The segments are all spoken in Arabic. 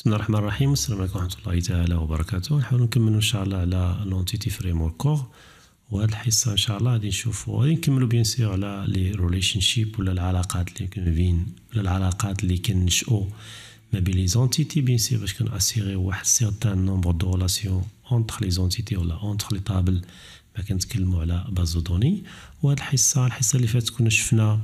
بسم الله الرحمن الرحيم السلام عليكم ورحمه الله تعالى وبركاته نحاول نكملوا ان شاء الله على لونتيتي فريم ورك كور وهاد الحصه ان شاء الله غادي نشوفوا غادي نكملوا بيان سيغ على لي ريليشن شيب ولا العلاقات اللي كنبين ولا العلاقات اللي كنشؤوا ما بين لي زونتيتي بيان سيغ باش كناسيغيو واحد سيغتان نومبر دو ريلاسيون اونتخ لي زونتيتي ولا اونتخ لي طابل ما كنتكلموا على باز دوني وهاد الحصه الحصه اللي فاتت كنا شفنا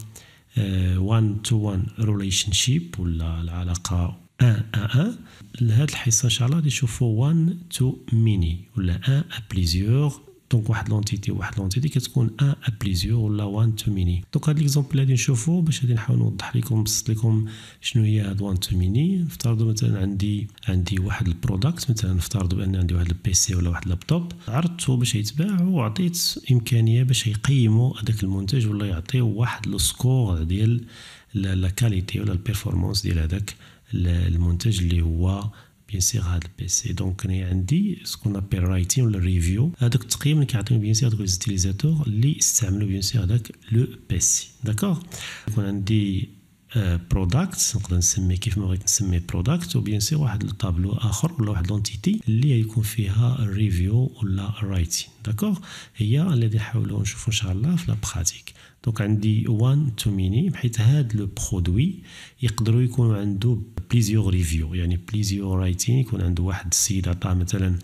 وان تو وان ريليشن شيب ولا العلاقه ان ان ان الحصه ان شاء الله غادي نشوفوا وان تو ميني ولا ان ا بليزيور دونك واحد لونتيتي واحد لونتيتي كتكون ان ا بليزيور ولا وان تو ميني دونك هاد ليكزومبل غادي نشوفو باش غادي نحاول نوضح لكم نبسط لكم شنو هي هاد وان تو ميني نفترضوا مثلا عندي عندي واحد البروداكت مثلا نفترضوا بان عندي واحد البيسي ولا واحد اللابتوب عرضته باش يتباع وعطيت امكانيه باش يقيموا هذاك المنتج ولا يعطيه واحد السكور ديال لا كاليتي ولا البيرفورمانس ديال هذاك المنتج اللي هو بيان سيغ هاد البيسي دونك انا عندي سكون بير رايتين ولا ريفيو هذاك التقييم اللي كيعطيو بيان سيغ لي زيتيليزاتور اللي استعملوا بيان سيغ هذاك لو بيسي داكوغ يكون عندي بروداكت آه، نقدر نسمي كيف ما بغيت نسمي بروداكت وبيان سيغ واحد الطابلو اخر ولا واحد لونتيتي اللي يكون فيها الريفيو ولا رايتين داكوغ هي الذي نحاولوا نشوفوا ان شاء الله في لابخاتيك دونك عندي وان تو ميني بحيث هاد لو برودوي يقدروا يكونوا عنده بليزيور ريفيو يعني بليزيور رايتين يكون عند واحد السيد عطاه مثلا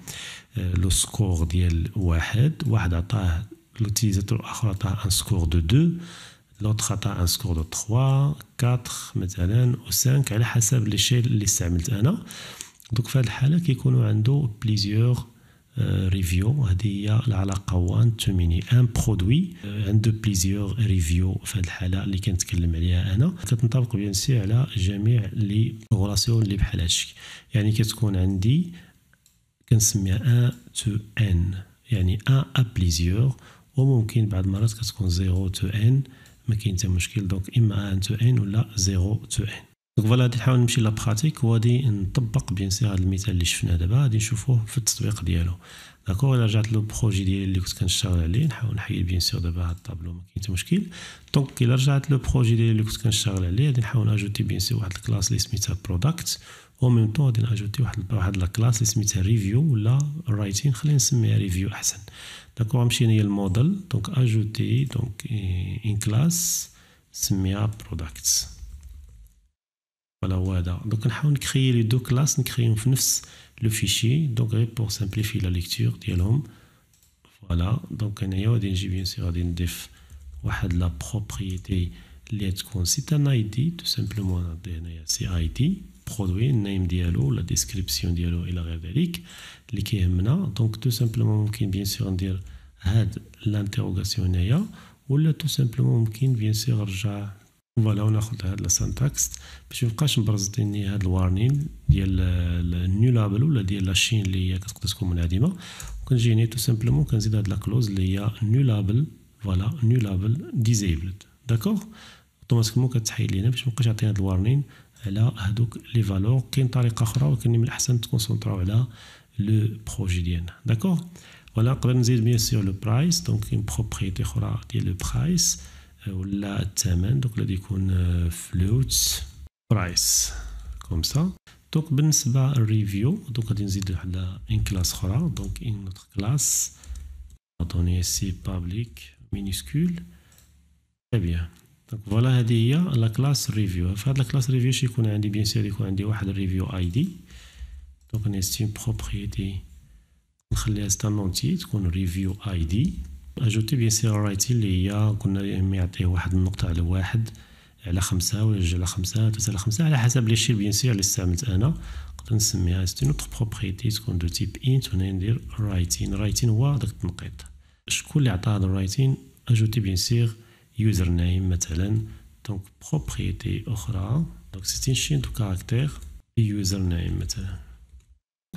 آه، لو سكور ديال واحد واحد عطاه لوتيزاتور اخر عطاه ان سكور دو دو لوطخ عطاه ان سكور دو تخوا كاتخ مثلا او سانك على حسب لي شيل اللي استعملت انا دوك في هاد الحاله كيكونوا عنده بليزيور ريفيو euh, هذه هي العلاقه وان تو ميني ان برودوي عنده بليزيور ريفيو في هذه الحاله اللي كنتكلم عليها انا كتنطبق بيان سي على جميع لي غولاسيون اللي بحال هادشي يعني كتكون عندي كنسميها ان تو ان يعني ان ا بليزيور وممكن بعض المرات كتكون زيرو تو ان ما كاين حتى مشكل دونك اما ان تو ان ولا زيرو تو ان دونك فوالا غادي نحاول نمشي لابخاتيك وغادي نطبق بيان سي هذا المثال اللي شفناه دابا غادي نشوفوه في التطبيق ديالو داكوغ الا رجعت بروجي ديالي اللي كنت كنشتغل عليه نحاول نحيد بيان سيغ دابا هاد الطابلو ما كاين حتى مشكل دونك الا رجعت لو بروجي ديالي اللي كنت كنشتغل عليه غادي نحاول ناجوتي بيان سيغ واحد الكلاس اللي سميتها برودكت او ميم طون غادي ناجوتي واحد واحد الكلاس اللي سميتها ريفيو ولا رايتين خلينا نسميها ريفيو احسن داكوغ غنمشي هي الموديل دونك اجوتي دونك ان كلاس سميها برودكت Voilà, voilà. Donc, nous va créer les deux classes, on crée en le fichier. Donc, pour simplifier la lecture, voilà. Donc, on a bien sûr un def, la propriété, c'est un ID, tout simplement, c'est ID, produit, name dialo, la description dialo et la révélique, les qui Donc, tout simplement, on bien sûr dire, l'interrogation, e ou là, tout simplement, on bien sûr, فوالا وناخذ هاد لا باش ميبقاش مبرزطين لي هاد الوارنين ديال النيو لابل ولا ديال لاشين اللي هي كتقدر تكون منعدمه وكنجيني تو سامبلومون كنزيد هاد لا كلوز اللي هي نيو لابل فوالا نيو لابل ديزيبلد داكوغ اوتوماتيكمون كتحيد لينا باش ميبقاش يعطينا هاد الوارنين على هادوك لي فالور كاين طريقه اخرى ولكن من الاحسن تكونسونطراو على لو بروجي ديالنا داكوغ فوالا نقدر نزيد بيان سور لو برايس دونك كاين بروبريتي اخرى ديال لو برايس ولا الثمن دوك غادي يكون فلوت آه، برايس كوم سا دونك بالنسبه للريفيو دونك غادي نزيد واحد ان كلاس اخرى دونك ان نوتر كلاس دوني سي بابليك مينيسكول تري بيان دونك فوالا هذه هي لا كلاس ريفيو في هاد لا كلاس ريفيو شي يكون عندي بيان سير يكون عندي واحد الريفيو اي دي دونك نستيم بروبريتي نخليها ستانونتي تكون ريفيو اي دي اجوتي بيان سي رايتي اي هي اللي هي قلنا يعطيه واحد النقطة على واحد على خمسة ولا جوج على خمسة ثلاثة على خمسة على حسب لي شي بيان سير اللي استعملت أنا نقدر نسميها سيتي نوتر بروبريتي تكون دو تيب انت وهنا ندير رايتين رايتين هو داك التنقيط شكون اللي عطاه هاد الرايتين اجوتي بيان سير يوزر نيم مثلا دونك بروبريتي أخرى دونك سيتي شين دو كاركتير يوزر نيم مثلا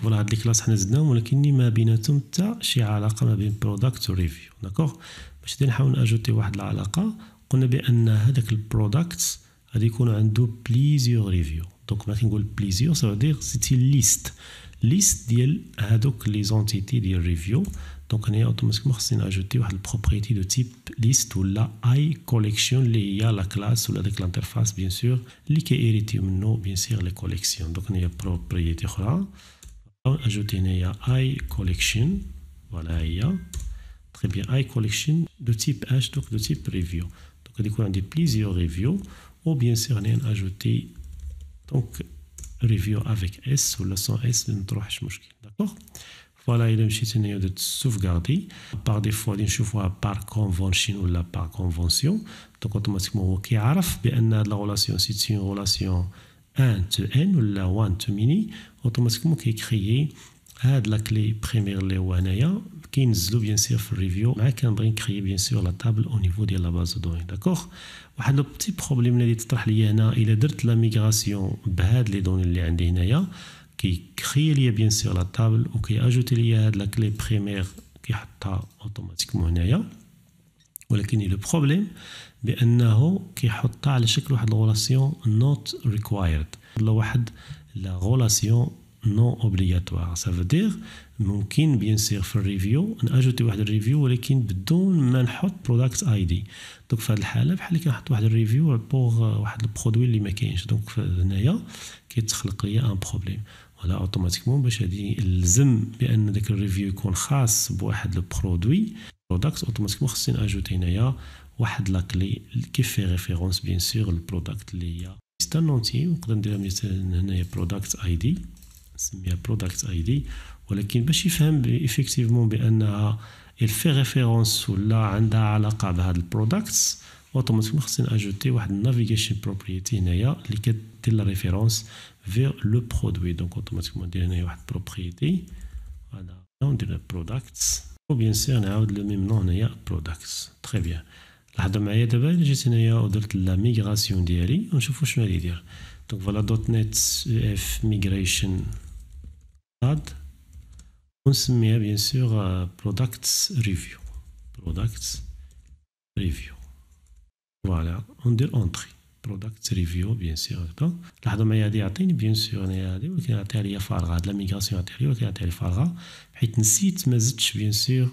فوالا هاد لي كلاس حنا زدناهم ولكن ما بيناتهم حتى شي علاقه ما بين و وريفيو داكوغ باش نحاول ناجوتي واحد العلاقه قلنا بان هذاك البرودكت غادي يكون عنده بليزيور ريفيو دونك ما كنقول بليزيور سافا دير سيتي ليست ليست ديال هادوك لي زونتيتي ديال ريفيو دونك هنايا اوتوماتيكمون خصني ناجوتي واحد البروبريتي دو تيب ليست ولا اي كوليكسيون اللي هي لا كلاس ولا ديك لانترفاس بيان سور اللي كيريتي منو بيان سور لي كوليكسيون دونك هنايا بروبريتي اخرى ajouter une iCollection. Voilà Très bien, iCollection de type H, donc de type Review. Donc, du coup, on a plusieurs reviews. Ou bien sûr, on a ajouté donc, Review avec S ou la son S, problème D'accord Voilà, il y a de sauvegarder. Par défaut, on fois par convention ou là par convention. Donc, automatiquement, on a la relation, c'est une relation. 1 to n ou 1 to mini, automatiquement qui crée créé, la clé primaire bien sûr, review, il y a bien sûr, la table au niveau de la base de données. D'accord Il un petit problème, il migration qui bien sûr, la table ou qui la clé primaire qui est là, Mais le problème, بانه كيحطها على شكل واحد الغولاسيون نوت ريكوايرد واحد لا غولاسيون نو اوبليغاتوار سافو دير ممكن بيان سير في الريفيو ناجوتي واحد الريفيو ولكن بدون ما نحط برودكت اي دي دونك في هذه الحاله بحال اللي كنحط واحد الريفيو بوغ واحد البرودوي اللي ما كاينش دونك هنايا كيتخلق ليا ان بروبليم ولا اوتوماتيكمون باش هادي لزم بان داك الريفيو يكون خاص بواحد البرودوي برودكت اوتوماتيكمون خصني ناجوتي هنايا واحد لا كلي كي في ريفيرونس بيان سور البروداكت اللي هي استنونتي نقدر نديرها مثلا هنايا بروداكت اي دي نسميها بروداكت اي دي ولكن باش يفهم ايفيكتيفمون بانها الفي ريفيرونس ولا عندها علاقه بهذا البروداكت اوتوماتيكمون خصني اجوتي واحد النافيغيشن بروبريتي هنايا اللي كدير لا ريفيرونس فيغ لو برودوي دونك اوتوماتيكمون ندير هنايا واحد بروبريتي فوالا ندير بروداكتس وبيان سور نعاود لو ميم نون هنايا بروداكت تري بيان لاحظوا معايا دابا الا جيت هنايا ودرت لا ميغراسيون ديالي ونشوفوا شنو غادي يدير دونك فوالا دوت نت اف ميغريشن اد ونسميها بيان سور برودكتس ريفيو برودكتس ريفيو فوالا وندير اونتري برودكت ريفيو بيان سور هكذا لاحظوا معايا هادي يعطيني بيان سور انا هادي ولكن يعطيها ليا فارغه هاد لا ميغراسيون عطيها ليا ولكن يعطيها لي فارغه حيت نسيت ما زدتش بيان سور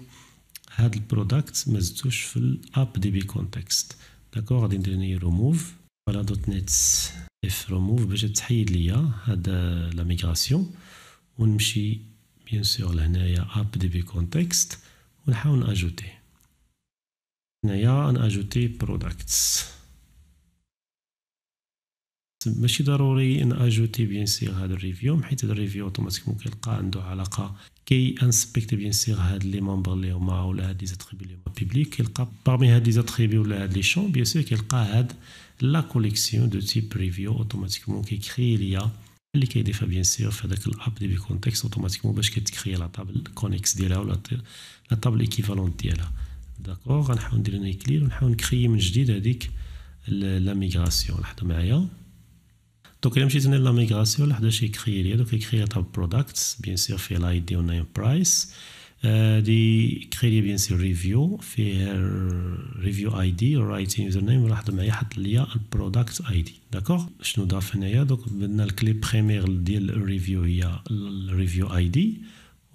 هاد البروداكت ما زدتوش في الاب دي بي كونتكست داكوغ غادي ندير ريموف فوالا دوت نت اف ريموف باش تحيد ليا هاد لا ميغراسيون ونمشي بيان سور لهنايا اب دي بي كونتكست ونحاول ناجوتي هنايا ناجوتي برودكتس ماشي ضروري ان اجوتي بيان سيغ هذا الريفيو حيت هذا الريفيو اوتوماتيكمون كيلقى عنده علاقه كي انسبكت بيان سيغ هاد لي ممبر اللي هما ولا هاد لي زاتريبي اللي هما بيبليك كيلقى باغمي هاد لي زاتريبي ولا هاد لي شون بيان سيغ كيلقى هاد لا كوليكسيون دو تيب ريفيو اوتوماتيكمون كيكري ليا اللي كيضيفها بيان سيغ في هذاك الاب دي بي كونتكست اوتوماتيكمون باش كتكري لا طابل كونيكس ديالها ولا لا طابل ايكيفالونت ديالها داكوغ غنحاول ندير انا كلير ونحاول نكري من جديد هذيك لا ميغراسيون لحظه معايا دونك الا مشيت انا لاميغراسيون لحداش يكري لي دوك يكري تاب بروداكتس بيان سير فيه لاي دي ونايم برايس دي كري بيان سير ريفيو فيه ريفيو اي دي رايت يوزر نيم لاحظ معايا حط ليا البروداكت اي دي داكوغ شنو ضاف هنايا دوك بدنا الكليب بريمير ديال الريفيو هي الريفيو اي دي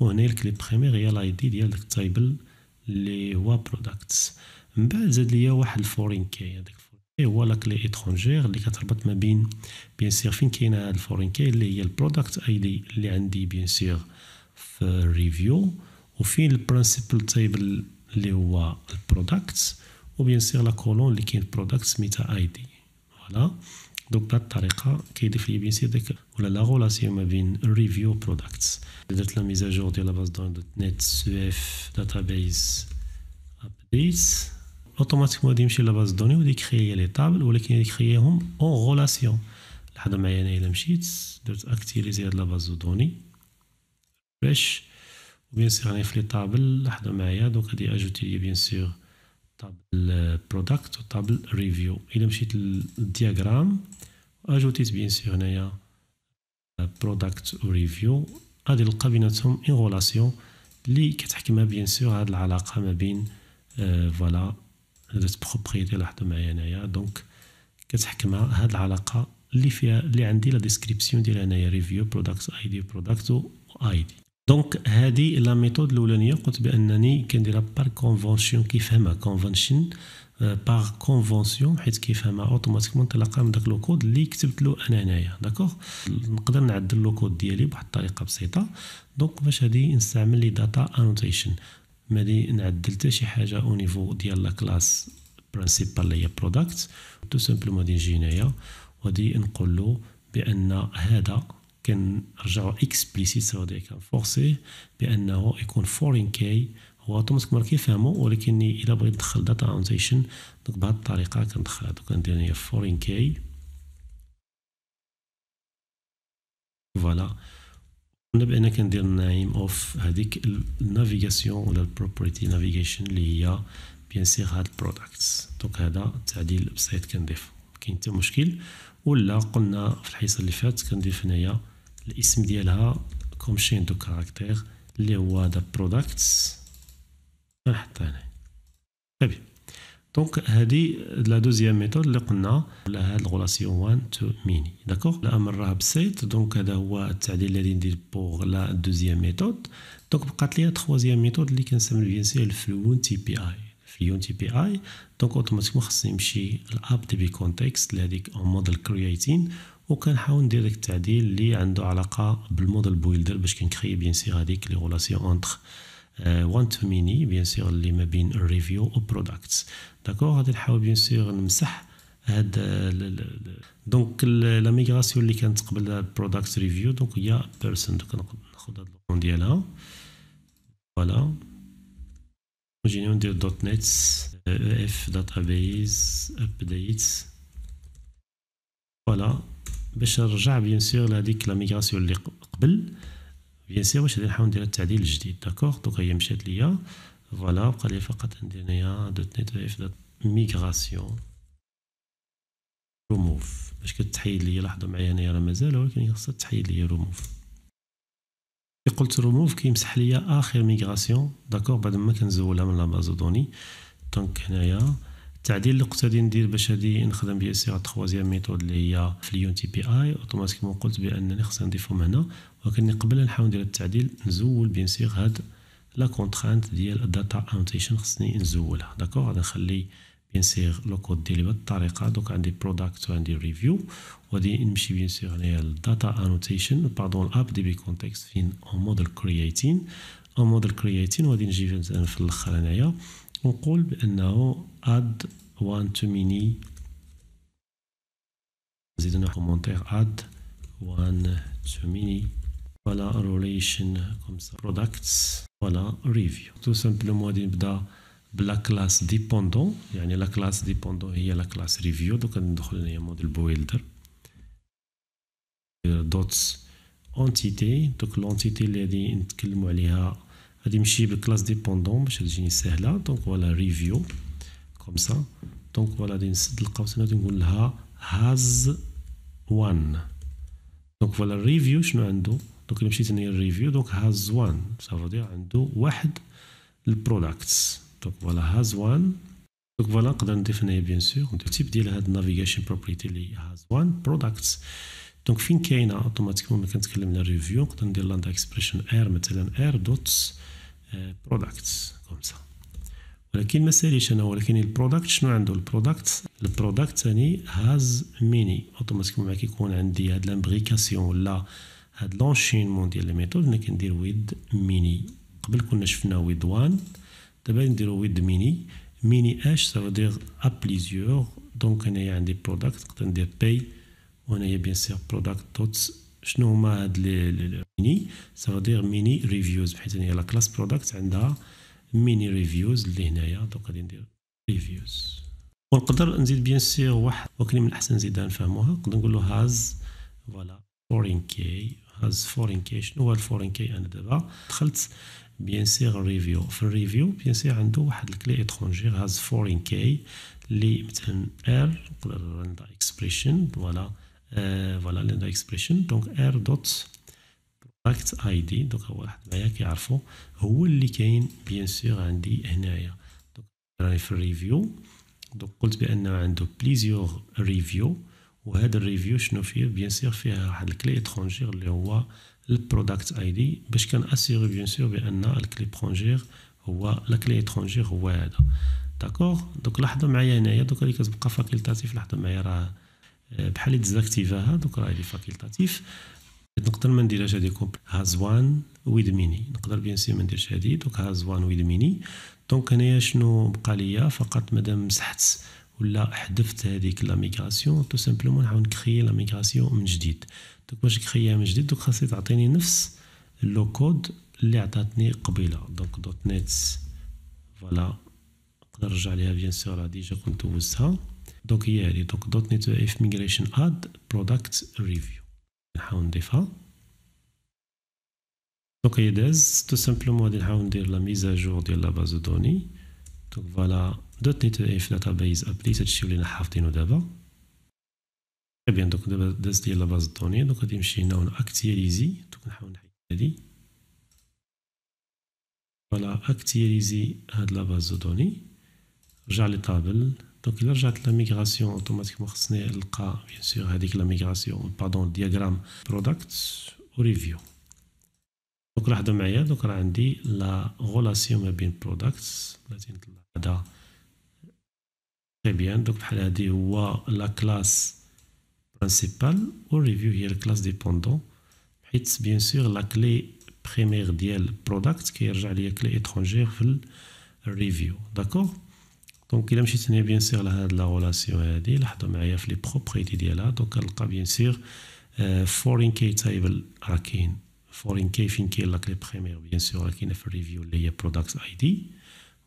وهنا الكليب بريمير هي لاي دي ديال داك التايبل اللي هو بروداكتس من بعد زاد ليا واحد الفورين كي هذاك اي هو لا كلي ايترونجير اللي كتربط ما بين بيان سيغ فين كاينه هاد الفورين كي اللي هي البرودكت اي دي اللي عندي بيان سيغ في الريفيو وفين البرينسيبل تايبل اللي هو البرودكت وبيان سيغ لا كولون اللي كاين البرودكت سميتها اي دي فوالا دونك بهاد الطريقه كيدير في بيان سيغ ديك ولا لا غولاسيون ما بين الريفيو برودكت درت لا ميزاجور ديال لا باز دون دوت نت سو اف داتابيز ابديت اوتوماتيكمون غادي يمشي لباز دوني وغادي يكريي لي طابل ولكن غادي يكرييهم اون غولاسيون لحد معايا انا الا مشيت درت اكتيريزي هاد لاباز دوني باش بيان سيغ غادي في لي طابل لاحظوا معايا دونك غادي اجوتي لي بيان سيغ طابل برودكت وطابل ريفيو الا مشيت للدياغرام اجوتيت بيان سيغ هنايا برودكت ريفيو غادي نلقى بيناتهم اون غولاسيون اللي كتحكمها بيان سيغ هاد العلاقه ما بين فوالا هذا بروبريتي لاحظوا معايا انايا دونك كتحكمها هاد العلاقه اللي فيها اللي عندي لا ديسكريبسيون ديال انايا ريفيو برودكت اي دي برودكت و اي دي دونك هادي لا ميثود الاولانيه قلت بانني كنديرها بار كونفونسيون كيفهمها كونفونسيون باغ كونفونسيون حيت كيفهمها اوتوماتيكمون تلقى من داك لو كود اللي كتبت له انا هنايا داكوغ نقدر نعدل لو كود ديالي بواحد الطريقه بسيطه دونك باش هادي نستعمل لي داتا انوتيشن ملي نعدل حتى شي حاجه او نيفو ديال لا كلاس برينسيبال اللي هي برودكت تو سامبلومون غادي نجي هنايا و نقول له بان هذا كنرجعو اكسبليسيت سوا ديال كنفورسيه بانه يكون فورين كي هو اوتوماتيكمون كيفهمو ولكن الا بغيت ندخل داتا انوتيشن دونك بهاد الطريقه كندخل هادو كندير هنايا فورين كي فوالا قلنا انا كندير النعيم اوف هذيك النافيغاسيون ولا البروبرتي نافيغيشن اللي هي بيان سيغ هاد البروداكتس دونك هذا تعديل بسيط كنضيف كاين حتى مشكل ولا قلنا في الحصه اللي فاتت كنضيف هنايا الاسم ديالها كوم شين دو كاركتير اللي هو هذا برودكتس نحطها هنا طيب دونك هذه لا دوزيام ميثود اللي قلنا لها الغولاسيون 1 تو ميني داكوغ الامر راه بسيط دونك هذا هو التعديل الذي ندير بوغ لا دوزيام ميثود دونك بقات لي تخوازيام ميثود اللي كنسمي بيان سي الفلون تي بي اي فلون تي بي اي دونك اوتوماتيكمون خصني نمشي لاب تي بي كونتكست لهذيك اون موديل كرياتين وكنحاول ندير داك التعديل اللي عنده علاقه بالموديل بويلدر باش كنكري بيان سي هذيك لي غولاسيون اونتخ وان تو ميني بيان سيغ اللي ما بين الريفيو و برودكتس داكور غادي نحاول بيان سيغ نمسح هاد دونك لا ميغراسيون اللي كانت قبل البرودكت ريفيو دونك هي بيرسون دوك ناخد هاد لون ديالها فوالا نجي ندير دوت نت اف داتابيز ابديت فوالا باش نرجع بيان سيغ لهاديك لا ميغراسيون اللي قبل بيان سيغ باش غادي نحاول ندير التعديل الجديد داكوغ دوك هي مشات ليا فوالا بقى لي فقط ندير هنايا دوت نيت اف دوت ميغراسيون روموف باش كتحيد ليا لاحظوا معايا هنايا راه مازال ولكن خاصها تحيد ليا روموف كي قلت روموف كيمسح ليا اخر ميغراسيون داكوغ بعد ما كنزولها من لا دوني دونك هنايا التعديل اللي قلت غادي ندير باش هادي نخدم بها سيغ تخوازيام ميثود اللي هي في اليون تي بي اي اوتوماتيكمون قلت بانني خصني نضيفهم هنا ولكن قبل نحاول ندير التعديل نزول بين صيغ هاد لا كونترانت ديال الداتا انوتيشن خصني نزولها داكوغ غادي نخلي بيان سيغ لو كود ديالي بهاد الطريقه دوك عندي بروداكت وعندي ريفيو وغادي نمشي بيان سيغ هنايا الداتا انوتيشن باردون اب دي بي كونتكست فين اون موديل كرياتين اون موديل كرياتين وغادي نجي مثلا في الاخر هنايا نقول بأنه اد وان تو ميني نزيد نحو مونتيغ اد وان تو ميني ولا ريليشن كومسا برودكتس فوالا ولا تو سامبلومون غادي نبدا بلا كلاس ديبوندون يعني لا كلاس ديبوندون هي لا كلاس ريفيو دوك ندخل هنايا موديل بويلدر دوتس اونتيتي دوك لونتيتي اللي غادي نتكلمو عليها غادي نمشي بالكلاس ديبوندون باش تجيني سهله دونك فوالا ريفيو كوم سا دونك فوالا غادي نسد القوس هنا نقول لها هاز وان دونك فوالا الريفيو شنو عنده دونك الا مشيت انا للريفيو دونك هاز وان سافودير عنده واحد البرودكتس دونك فوالا هاز وان دونك فوالا نقدر نضيف هنايا بيان سور نضيف تيب ديال هاد النافيغيشن بروبريتي اللي هاز وان برودكتس دونك فين كاينه اوتوماتيكمون ملي كنتكلم على ريفيو نقدر ندير لاندا اكسبريشن ار مثلا ار دوتس برودكتس كوم سا ولكن ما ساليش انا ولكن البرودكت شنو عنده البرودكت البرودكت ثاني هاز ميني اوتوماتيكمون كيكون عندي هاد لامبريكاسيون ولا هاد لونشينمون ديال لي ميثود انا كندير ويد ميني قبل كنا شفنا ويد وان دابا نديرو ويد ميني ميني اش سا دير ا بليزيور دونك انايا عندي برودكت نقدر ندير باي وانايا بيان سيغ برودكت دوت شنو هما هاد لي ميني سافادير ميني ريفيوز بحيث هي لا كلاس برودكت عندها ميني ريفيوز اللي هنايا دونك غادي ندير ريفيوز ونقدر نزيد بيان سيغ واحد ولكن من الاحسن نزيدها نفهموها نقدر نقول له هاز فوالا فورين كي هاز فورين كي شنو هو الفورين كي انا دابا دخلت بيان سيغ ريفيو في الريفيو بيان سيغ عنده واحد الكلي اترونجي هاز فورين كي اللي مثلا ار نقدر نضع اكسبريشن فوالا فوالا لدى اكسبريشن دونك ار دوت product اي دي دونك هو واحد معايا كيعرفو هو اللي كاين بيان سور عندي هنايا دونك راني في الريفيو دونك قلت بانه عنده بليزيور ريفيو وهذا الريفيو شنو فيه بيان سور فيه واحد الكلي اترونجير اللي هو البروداكت اي دي باش كان اسيغ بيان سور بان الكلي برونجير هو لا كلي اترونجير هو هذا داكوغ دونك لاحظوا معايا هنايا دوك اللي كتبقى فاكولتاتيف لاحظوا معايا راه أه، بحال اللي ديزاكتيفاها دوك راه لي فاكولتاتيف نقدر ما نديرهاش هادي كوب هاز وان ويد ميني نقدر بيان سي ما نديرش هادي دوك هاز وان ويد ميني دونك انايا شنو بقى ليا فقط مادام مسحت ولا حذفت هذيك لا ميغراسيون تو سامبلومون نحاول نكري لا ميغراسيون من جديد دوك باش نكريها من جديد دوك خاصني تعطيني نفس لو كود اللي عطاتني قبيله دونك دوت نت فوالا نقدر نرجع ليها بيان سور ديجا كنت دوزتها دوك هي هادي دوك دوت نت اف ميغريشن اد برودكت ريفيو نحاول نضيفها دوك هي داز تو سامبلومون غادي نحاول ندير لا ميزاجور ديال لا باز دو دوني دوك فوالا دوت نت اف داتابيز ابليس هادشي ولينا حافظينو دابا بيان دوك دابا داز ديال لا باز دو دوني دوك غادي نمشي هنا ونأكتياليزي دوك نحاول نحيد هادي فوالا اكتياليزي هاد لا باز دو دوني رجع طابل Donc là, j'ai la migration automatiquement. Bien sûr, avec la migration, pardon, diagramme product ou review. Donc là, je donc on dit la relation avec products. Très bien, donc on dit la classe principale ou review a la classe dépendante. Et Bien sûr, la clé première du product qui est la clé étrangère du review. D'accord دونك الا مشيت هنا بيان سيغ لهاد لا غولاسيون هادي لاحظوا معايا في لي بروبريتي ديالها دونك كنلقى بيان سيغ فورين كي تايبل راه كاين فورين كي فين كاين لاك لي بخيمير بيان سيغ راه كاينه في الريفيو اللي هي برودكت اي دي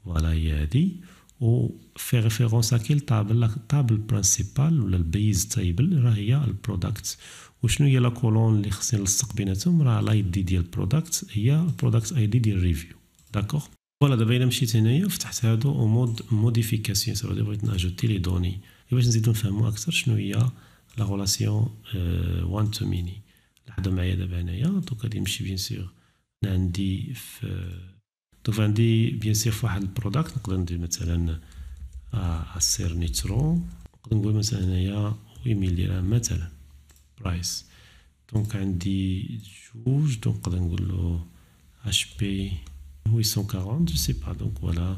فوالا هي هادي و في ريفيرونس اكيل تابل لا طابل برانسيبال ولا البيز تايبل راه هي البرودكت وشنو هي لا كولون اللي خصني نلصق بيناتهم راه لاي دي ديال البرودكت هي البرودكت اي دي ديال الريفيو داكوغ فوالا دابا الا مشيت هنايا وفتحت هادو او مود موديفيكاسيون سافا دير بغيت ناجوتي لي دوني باش نزيدو نفهمو اكثر شنو هي لا غولاسيون وان تو ميني لاحظوا معايا دابا هنايا دونك غادي نمشي بيان سيغ عندي في دونك عندي بيان سيغ في واحد البروداكت نقدر ندير مثلا السير نيترو نقدر نقول مثلا هنايا وي ميليرا مثلا برايس دونك عندي جوج دونك نقدر نقول له اش بي 840 جو سي با دونك فوالا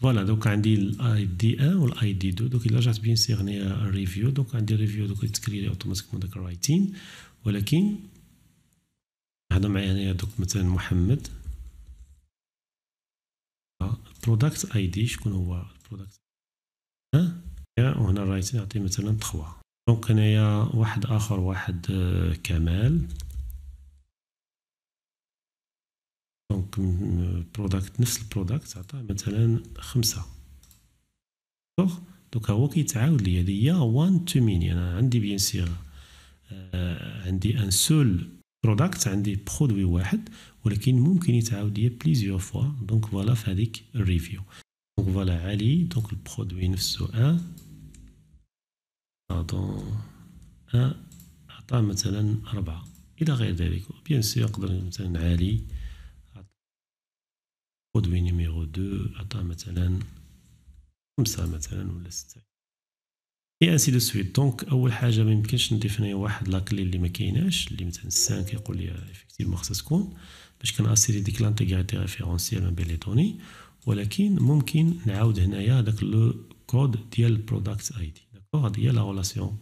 فوالا دونك عندي الاي دي 1 والاي دي 2 دونك الا رجعت بين سيغني ريفيو دونك عندي ريفيو دونك تكري لي اوتوماتيكمون داك الرايتين ولكن هذا معايا هنايا دوك مثلا محمد برودكت اي دي شكون هو البرودكت ها وهنا الرايتين نعطي مثلا 3 دونك هنايا واحد اخر واحد كمال دونك بروداكت euh, نفس البروداكت عطاه مثلا خمسة دوك دوكا هو كيتعاود ليا هي 1 تو ميني انا عندي بيان آه، سيغ عندي ان سول بروداكت عندي برودوي واحد ولكن ممكن يتعاود ليا بليزيور فوا دونك فوالا في هذيك الريفيو دونك فوالا علي دونك البرودوي نفسو ان باردون ان عطاه مثلا أربعة الى غير ذلك بيان سيغ يقدر مثلا عالي برودوي نيميرو دو عطاه مثلا خمسة مثلا ولا ستة اي انسي دو سويت دونك اول حاجه ما يمكنش نضيف هنايا واحد لاكلي اللي ما كايناش اللي مثلا السان كيقول لي افكتيفمون خاصها تكون باش كناسيري ديك لانتيغيتي ريفيرونسيال ما بين لي توني ولكن ممكن نعاود هنايا داك لو كود ديال البروداكت اي دي داكوغ هادي هي لا غولاسيون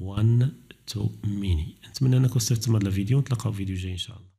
وان تو ميني نتمنى انكم استفدتم من هاد الفيديو نتلاقاو في فيديو جاي ان شاء الله